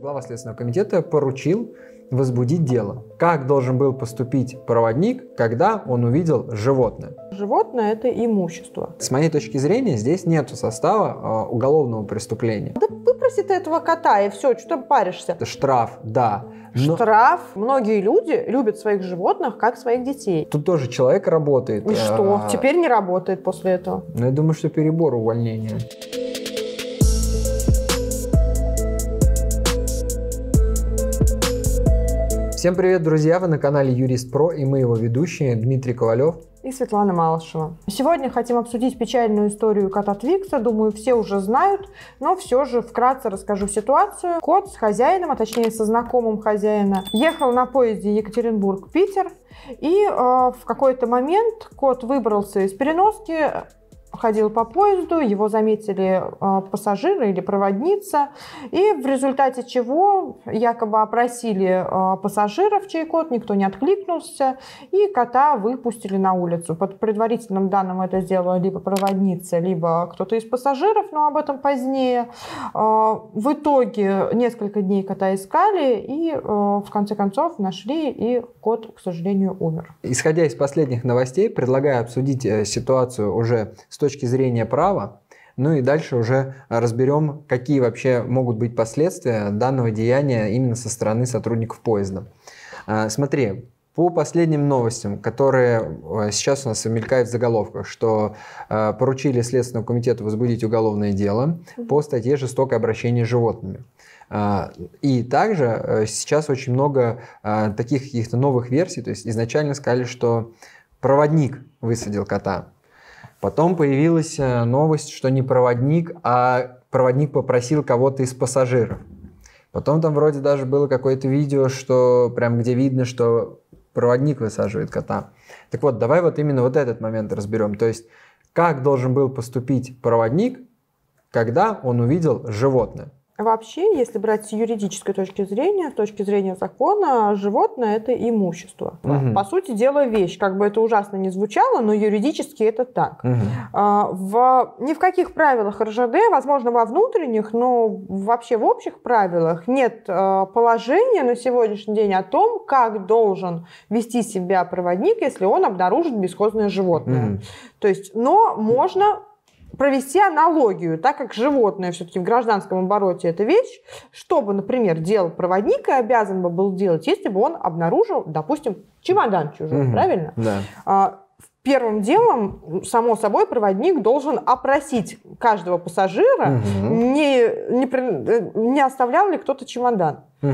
Глава Следственного комитета поручил возбудить дело. Как должен был поступить проводник, когда он увидел животное? Животное – это имущество. С моей точки зрения, здесь нет состава э, уголовного преступления. Да выпроси ты этого кота, и все, что ты паришься? Штраф, да. Но... Штраф. Многие люди любят своих животных, как своих детей. Тут тоже человек работает. И а, что? Теперь не работает после этого. Ну, я думаю, что перебор увольнения. Всем привет, друзья! Вы на канале Юрист Про и мы его ведущие Дмитрий Ковалев и Светлана Малышева. Сегодня хотим обсудить печальную историю кота Твикса. Думаю, все уже знают, но все же вкратце расскажу ситуацию. Кот с хозяином, а точнее со знакомым хозяина, ехал на поезде Екатеринбург-Питер. И э, в какой-то момент кот выбрался из переноски, ходил по поезду, его заметили э, пассажиры или проводница, и в результате чего якобы опросили э, пассажиров, чей кот, никто не откликнулся, и кота выпустили на улицу. Под предварительным данным это сделала либо проводница, либо кто-то из пассажиров, но об этом позднее. Э, в итоге несколько дней кота искали, и в конце концов нашли, и кот, к сожалению, умер. Исходя из последних новостей, предлагаю обсудить ситуацию уже с точки зрения права, ну и дальше уже разберем, какие вообще могут быть последствия данного деяния именно со стороны сотрудников поезда. А, смотри, по последним новостям, которые э, сейчас у нас мелькают в заголовках, что э, поручили Следственному комитету возбудить уголовное дело по статье «Жестокое обращение с животными». А, и также э, сейчас очень много таких каких-то новых версий. То есть изначально сказали, что проводник высадил кота. Потом появилась э, новость, что не проводник, а проводник попросил кого-то из пассажиров. Потом там вроде даже было какое-то видео, что прям где видно, что проводник высаживает кота. Так вот, давай вот именно вот этот момент разберем. То есть, как должен был поступить проводник, когда он увидел животное. Вообще, если брать с юридической точки зрения, с точки зрения закона, животное это имущество. Угу. По сути дела, вещь. Как бы это ужасно не звучало, но юридически это так. Угу. в, ни в каких правилах РЖД, возможно, во внутренних, но вообще в общих правилах нет а, положения на сегодняшний день о том, как должен вести себя проводник, если он обнаружит бесхозное животное. Угу. То есть, но можно провести аналогию, так как животное все-таки в гражданском обороте это вещь, что бы, например, делал проводник и обязан бы был делать, если бы он обнаружил, допустим, чемодан чужой, угу, правильно? Да. А, первым делом, само собой, проводник должен опросить каждого пассажира, угу. не, не, э, не оставлял ли кто-то чемодан. Угу.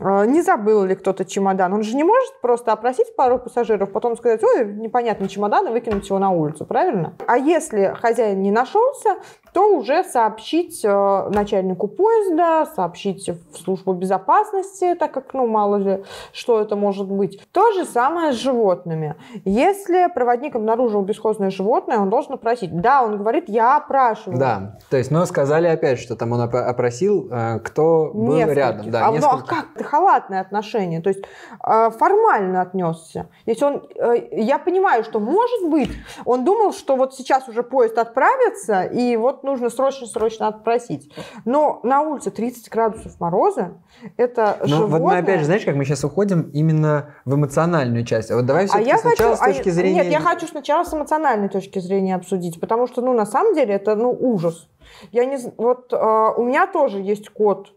А, не забыл ли кто-то чемодан. Он же не может просто опросить пару пассажиров, потом сказать, ой, непонятный чемодан, и выкинуть его на улицу, правильно? А если хозяин не нашелся, то уже сообщить э, начальнику поезда, сообщить в службу безопасности, так как, ну, мало ли, что это может быть. То же самое с животными. Если проводник обнаружил бесхозное животное, он должен опросить. Да, он говорит, я опрашиваю. Да, то есть, но сказали опять, что там он опросил, э, кто был нескольких. рядом. Да, а, ну, а как ты халатное отношение? То есть, э, формально отнесся. Если он, я понимаю, что может быть, он думал, что вот сейчас уже поезд отправится, и вот нужно срочно-срочно отпросить. Но на улице 30 градусов мороза, это Но ну, животное... вот мы опять же, знаешь, как мы сейчас уходим именно в эмоциональную часть. Вот давай все а я сначала хочу, с а точки а, зрения... Нет, я хочу сначала с эмоциональной точки зрения обсудить, потому что, ну, на самом деле, это, ну, ужас. Я не... Вот э, у меня тоже есть кот,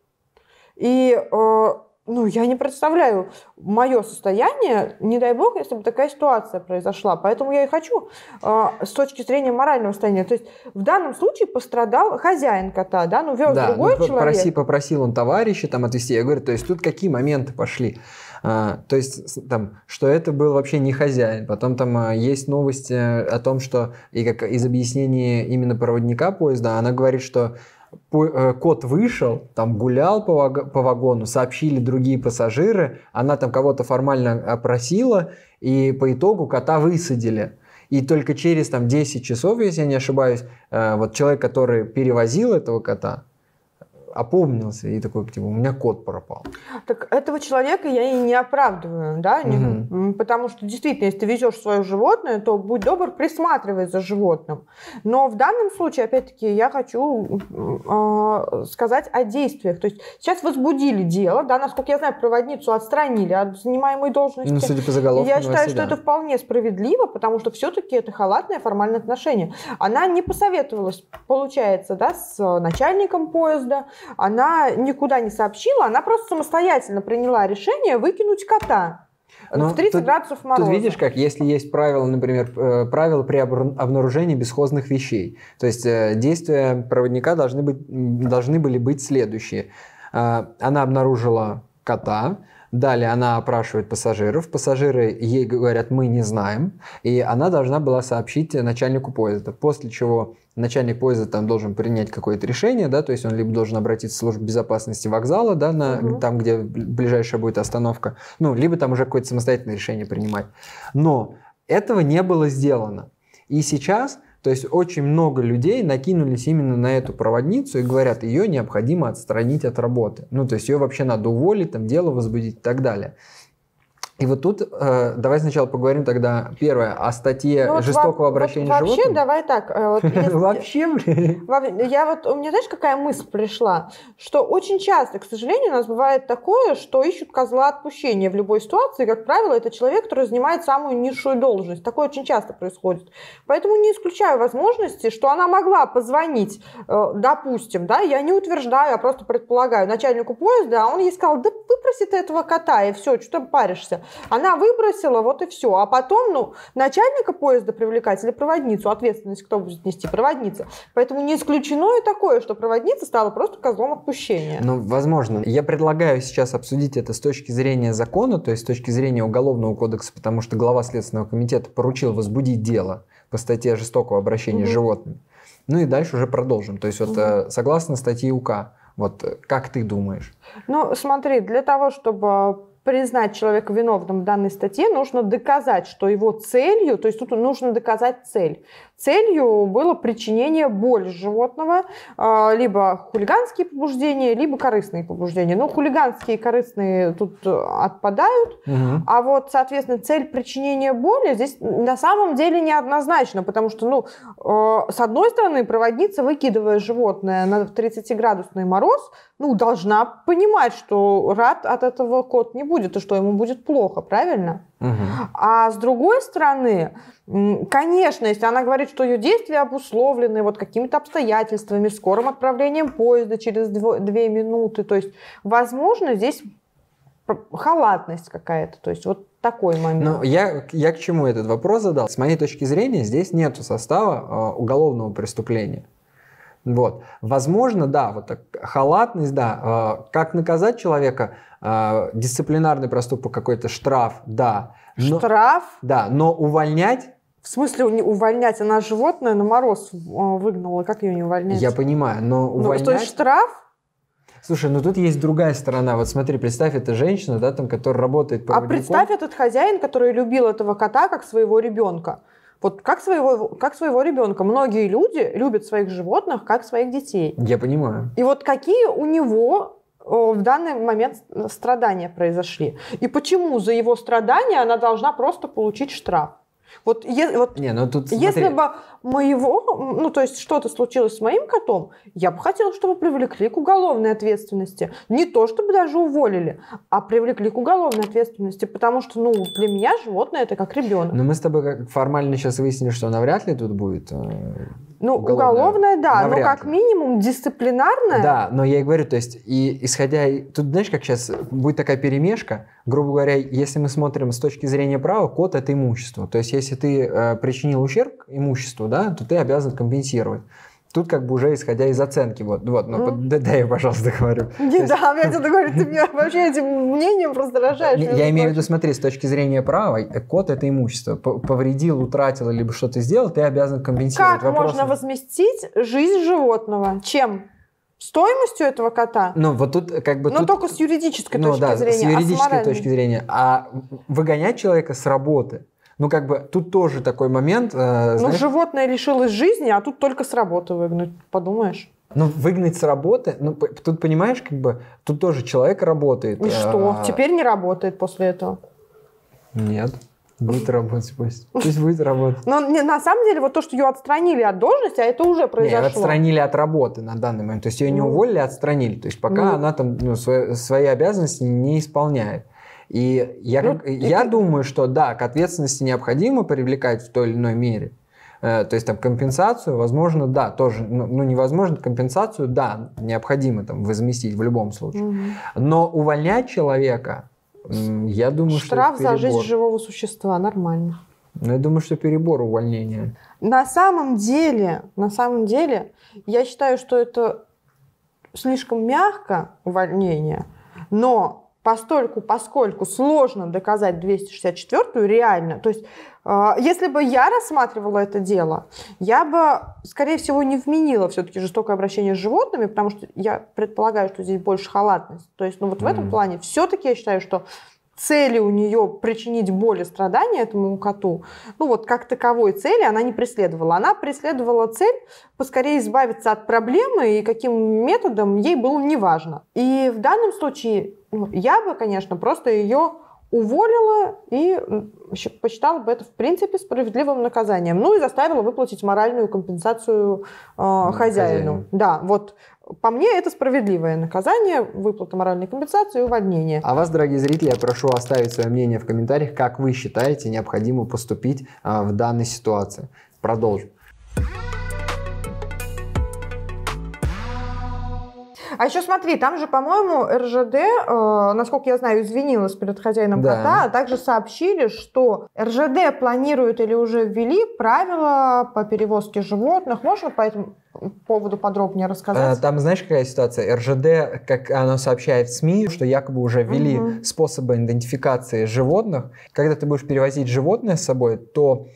и... Э, ну, я не представляю мое состояние, не дай бог, если бы такая ситуация произошла. Поэтому я и хочу э, с точки зрения морального состояния. То есть в данном случае пострадал хозяин кота, да, ну, вез да, другой ну, человек. Попроси, попросил он товарища там отвезти. Я говорю, то есть тут какие моменты пошли? А, то есть там, что это был вообще не хозяин. Потом там а, есть новости э, о том, что и как из объяснения именно проводника поезда, она говорит, что Э, кот вышел, там гулял по, вагону, сообщили другие пассажиры, она там кого-то формально опросила, и по итогу кота высадили. И только через там 10 часов, если я не ошибаюсь, э, вот человек, который перевозил этого кота, опомнился и такой, типа, у меня кот пропал. Так этого человека я и не оправдываю, да, угу. потому что действительно, если ты везешь свое животное, то будь добр, присматривай за животным. Но в данном случае, опять-таки, я хочу э, сказать о действиях. То есть сейчас возбудили дело, да, насколько я знаю, проводницу отстранили от занимаемой должности. Ну, судя по заголовку, я ну, считаю, что это вполне справедливо, потому что все-таки это халатное формальное отношение. Она не посоветовалась, получается, да, с э, начальником поезда, она никуда не сообщила, она просто самостоятельно приняла решение выкинуть кота. Но ну, ну, в 30 тут, градусов мороза. Тут видишь, как если есть правила, например, э, правила при обнаружении бесхозных вещей. То есть э, действия проводника должны, быть, должны были быть следующие. Э, она обнаружила кота, Далее она опрашивает пассажиров. Пассажиры ей говорят, мы не знаем. И она должна была сообщить начальнику поезда. После чего начальник поезда там должен принять какое-то решение, да, то есть он либо должен обратиться в службу безопасности вокзала, да, на, угу. там, где ближайшая будет остановка, ну, либо там уже какое-то самостоятельное решение принимать. Но этого не было сделано. И сейчас то есть очень много людей накинулись именно на эту проводницу и говорят, ее необходимо отстранить от работы. Ну, то есть ее вообще надо уволить, там дело возбудить и так далее. И вот тут э, давай сначала поговорим тогда, первое, о статье ну, вот жестокого во- обращения вот, вообще, животным. Вообще, давай так. Э, вот, если, вообще, блин. Я вот, у меня, знаешь, какая мысль пришла? Что очень часто, к сожалению, у нас бывает такое, что ищут козла отпущения в любой ситуации. как правило, это человек, который занимает самую низшую должность. Такое очень часто происходит. Поэтому не исключаю возможности, что она могла позвонить, э, допустим, да, я не утверждаю, я просто предполагаю, начальнику поезда, а он ей сказал, да выпроси ты этого кота, и все, что ты паришься. Она выбросила, вот и все. А потом, ну, начальника поезда привлекать или проводницу, ответственность кто будет нести? Проводница. Поэтому не исключено и такое, что проводница стала просто козлом отпущения. Ну, возможно. Я предлагаю сейчас обсудить это с точки зрения закона, то есть с точки зрения Уголовного кодекса, потому что глава Следственного комитета поручил возбудить дело по статье жестокого обращения угу. с животными. Ну и дальше уже продолжим. То есть вот угу. согласно статье УК, вот э, как ты думаешь? Ну, смотри, для того, чтобы признать человека виновным в данной статье, нужно доказать, что его целью, то есть тут нужно доказать цель целью было причинение боли животного, а, либо хулиганские побуждения, либо корыстные побуждения. Ну, хулиганские и корыстные тут э, отпадают, угу. а вот, соответственно, цель причинения боли здесь на самом деле неоднозначно, потому что, ну, э, с одной стороны, проводница, выкидывая животное на 30-градусный мороз, ну, должна понимать, что рад от этого кот не будет, и что ему будет плохо, правильно? А с другой стороны, конечно, если она говорит, что ее действия обусловлены вот какими-то обстоятельствами, скорым отправлением поезда через две минуты, то есть, возможно, здесь халатность какая-то, то есть вот такой момент. Но ну, я, я к чему этот вопрос задал? С моей точки зрения, здесь нет состава а, уголовного преступления. Вот. Возможно, да, вот так, халатность, да. А, как наказать человека? А, дисциплинарный проступок какой-то, штраф, да. Но, штраф? Да, но увольнять в смысле увольнять? Она животное на мороз а, выгнала. Как ее не увольнять? Я понимаю, но увольнять... Ну, то есть штраф? Слушай, ну тут есть другая сторона. Вот смотри, представь, это женщина, да, там, которая работает по. А представь этот хозяин, который любил этого кота как своего ребенка. Вот как своего, как своего ребенка. Многие люди любят своих животных, как своих детей. Я понимаю. И вот какие у него э, в данный момент страдания произошли. И почему за его страдания она должна просто получить штраф? Вот, е- вот не, ну тут, если бы моего, ну то есть что-то случилось с моим котом, я бы хотела, чтобы привлекли к уголовной ответственности. Не то, чтобы даже уволили, а привлекли к уголовной ответственности, потому что, ну, для меня животное это как ребенок. Но мы с тобой как формально сейчас выяснили, что навряд ли тут будет э, ну, уголовное, да, но как минимум дисциплинарное. Да, но я и говорю, то есть, и исходя... Тут, знаешь, как сейчас будет такая перемешка, грубо говоря, если мы смотрим с точки зрения права, код — это имущество. То есть, если ты э, причинил ущерб имуществу, да, то ты обязан компенсировать. Тут как бы уже исходя из оценки, вот, вот, но ну, mm. да, да, я, пожалуйста, говорю. Не, есть... да, я тебе говорю, ты меня вообще этим мнением просто рожаешь. Я, я имею в виду, смотри, с точки зрения права, э, код это имущество. Повредил, утратил, либо что-то сделал, ты обязан компенсировать. Как Вопрос... можно возместить жизнь животного? Чем? стоимостью этого кота. Ну, вот тут э, как бы... Но тут, только с юридической ну, точки да, зрения. А с юридической а с моральной... точки зрения. А выгонять человека с работы – ну, как бы тут тоже такой момент. Э, ну, знаешь... Ну, животное лишилось жизни, а тут только с работы выгнать, подумаешь. Ну, выгнать с работы, ну, тут понимаешь, как бы, тут тоже человек работает. И э, что? А теперь не работает после этого? Нет. Будет работать пусть. Пусть будет работать. Но не, на самом деле вот то, что ее отстранили от должности, а это уже произошло. Нет, отстранили от работы на данный момент. То есть ее не ну. уволили, а отстранили. То есть пока ну. она там ну, свои, свои обязанности не исполняет. И я, ну, я и... думаю, что да, к ответственности необходимо привлекать в той или иной мере. Э, то есть там компенсацию, возможно, да, тоже, ну, ну невозможно компенсацию, да, необходимо там возместить в любом случае. Угу. Но увольнять человека, я думаю, Штраф что Штраф за жизнь живого существа, нормально. Но ну, я думаю, что перебор увольнения. На самом деле, на самом деле, я считаю, что это слишком мягко увольнение, но Постольку, поскольку сложно доказать 264-ю реально, то есть а, если бы я рассматривала это дело, я бы, скорее всего, не вменила все-таки жестокое обращение с животными, потому что я предполагаю, что здесь больше халатность. То есть, ну вот mm-hmm. в этом плане все-таки я считаю, что цели у нее причинить боль и страдания этому коту, ну вот как таковой цели она не преследовала. Она преследовала цель поскорее избавиться от проблемы и каким методом ей было неважно. И в данном случае ну, я бы, конечно, просто ее уволила и посчитала бы это, в принципе, справедливым наказанием. Ну и заставила выплатить моральную компенсацию э, хозяину. хозяину. Да, вот по мне это справедливое наказание, выплата моральной компенсации и увольнение. А вас, дорогие зрители, я прошу оставить свое мнение в комментариях, как вы считаете необходимо поступить э, в данной ситуации. Продолжим. А еще смотри, там же, по-моему, РЖД, э, насколько я знаю, извинилась перед хозяином да. кота, а также сообщили, что РЖД планирует или уже ввели правила по перевозке животных. Можно по этому поводу подробнее рассказать? А, там знаешь, какая ситуация? РЖД, как оно сообщает в СМИ, что якобы уже ввели угу. способы идентификации животных. Когда ты будешь перевозить животное с собой, то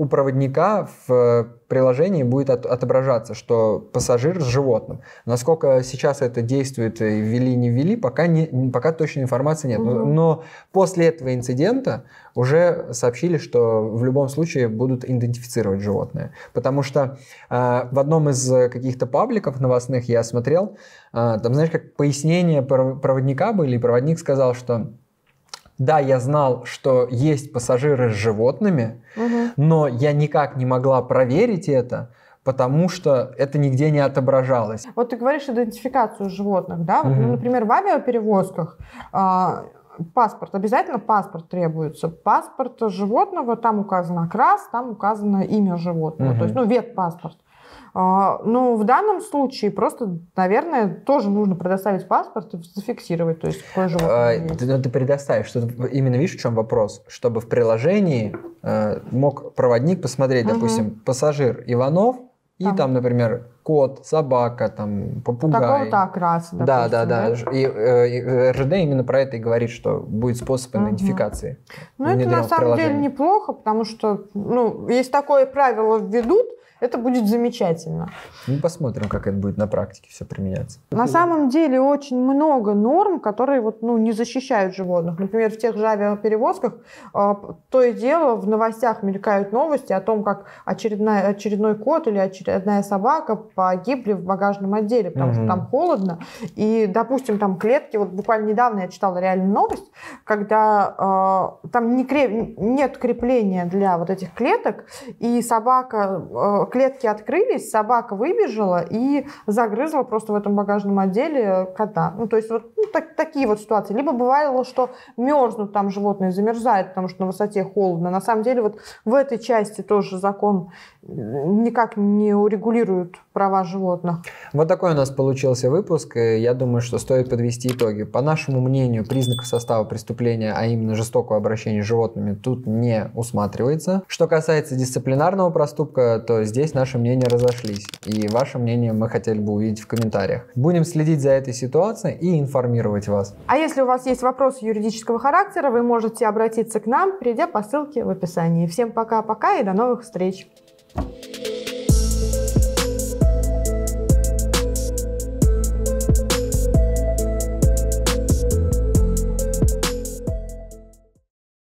у проводника в э, приложении будет от, отображаться, что пассажир с животным. Насколько сейчас это действует, э, ввели, не ввели, пока, не, пока точной информации нет. Угу. Но, но после этого инцидента уже сообщили, что в любом случае будут идентифицировать животное. Потому что э, в одном из э, каких-то пабликов новостных я смотрел, э, там, знаешь, как пояснения проводника были, и проводник сказал, что да, я знал, что есть пассажиры с животными, угу. но я никак не могла проверить это, потому что это нигде не отображалось. Вот ты говоришь идентификацию животных, да? Угу. Ну, например, в авиаперевозках а, паспорт, обязательно паспорт требуется. Паспорт животного, там указан окрас, там указано имя животного, угу. то есть, ну, век паспорт. А, ну, в данном случае просто, наверное, тоже нужно предоставить паспорт и зафиксировать, то есть какое а, животное а, ты, ты предоставишь. что именно видишь, в чем вопрос? Чтобы в приложении э, мог проводник посмотреть, угу. допустим, пассажир Иванов, и там. там, например, кот, собака, там, попугай. Какого-то окраса, допустим, да, да, да, да. И, э, и РЖД именно про это и говорит, что будет способ идентификации. Ну, это на самом деле неплохо, потому что, ну, если такое правило введут, это будет замечательно. Ну, посмотрим, как это будет на практике все применяться. На самом деле очень много норм, которые вот, ну, не защищают животных. Например, в тех же авиаперевозках э, то и дело в новостях мелькают новости о том, как очередная, очередной кот или очередная собака погибли в багажном отделе, потому угу. что там холодно. И, допустим, там клетки, вот буквально недавно я читала реальную новость, когда э, там не креп... нет крепления для вот этих клеток, и собака а, клетки открылись, собака выбежала и загрызла просто в этом багажном отделе кота. Ну, то есть вот ну, так, такие вот ситуации. Либо бывало, что мерзнут там животные, замерзают, потому что на высоте холодно. На самом деле вот в этой части тоже закон никак не урегулирует права животных. Вот такой у нас получился выпуск. И я думаю, что стоит подвести итоги. По нашему мнению, признаков состава преступления, а именно жестокого обращения с животными, тут не усматривается. Что касается дисциплинарного проступка, то здесь Здесь наши мнения разошлись, и ваше мнение мы хотели бы увидеть в комментариях. Будем следить за этой ситуацией и информировать вас. А если у вас есть вопросы юридического характера, вы можете обратиться к нам, перейдя по ссылке в описании. Всем пока-пока и до новых встреч!